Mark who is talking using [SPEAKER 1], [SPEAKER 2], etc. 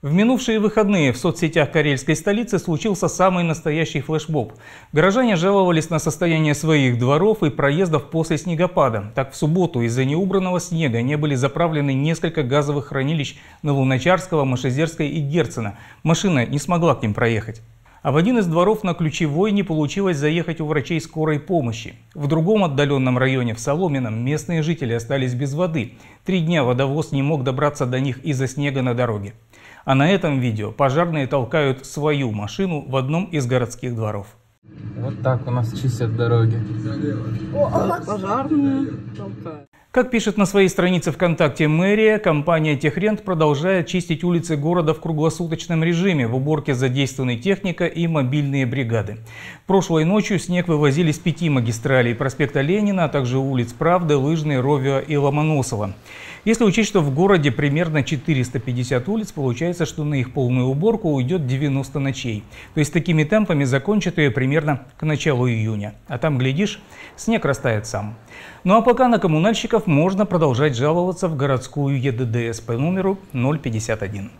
[SPEAKER 1] В минувшие выходные в соцсетях карельской столицы случился самый настоящий флешбоб. Горожане жаловались на состояние своих дворов и проездов после снегопада. Так в субботу из-за неубранного снега не были заправлены несколько газовых хранилищ на Луначарского, Машизерской и Герцена. Машина не смогла к ним проехать. А в один из дворов на Ключевой не получилось заехать у врачей скорой помощи. В другом отдаленном районе, в Соломином, местные жители остались без воды. Три дня водовоз не мог добраться до них из-за снега на дороге. А на этом видео пожарные толкают свою машину в одном из городских дворов. Вот так у нас чистят
[SPEAKER 2] дороги.
[SPEAKER 3] О, а Пожарные толкают.
[SPEAKER 1] Как пишет на своей странице ВКонтакте мэрия, компания «Техрент» продолжает чистить улицы города в круглосуточном режиме. В уборке задействованы техника и мобильные бригады. Прошлой ночью снег вывозили с пяти магистралей – проспекта Ленина, а также улиц Правды, Лыжной, Ровио и Ломоносова. Если учесть, что в городе примерно 450 улиц, получается, что на их полную уборку уйдет 90 ночей. То есть такими темпами закончат ее примерно к началу июня. А там, глядишь, снег растает сам. Ну а пока на коммунальщиков можно продолжать жаловаться в городскую ЕДДС по номеру 051.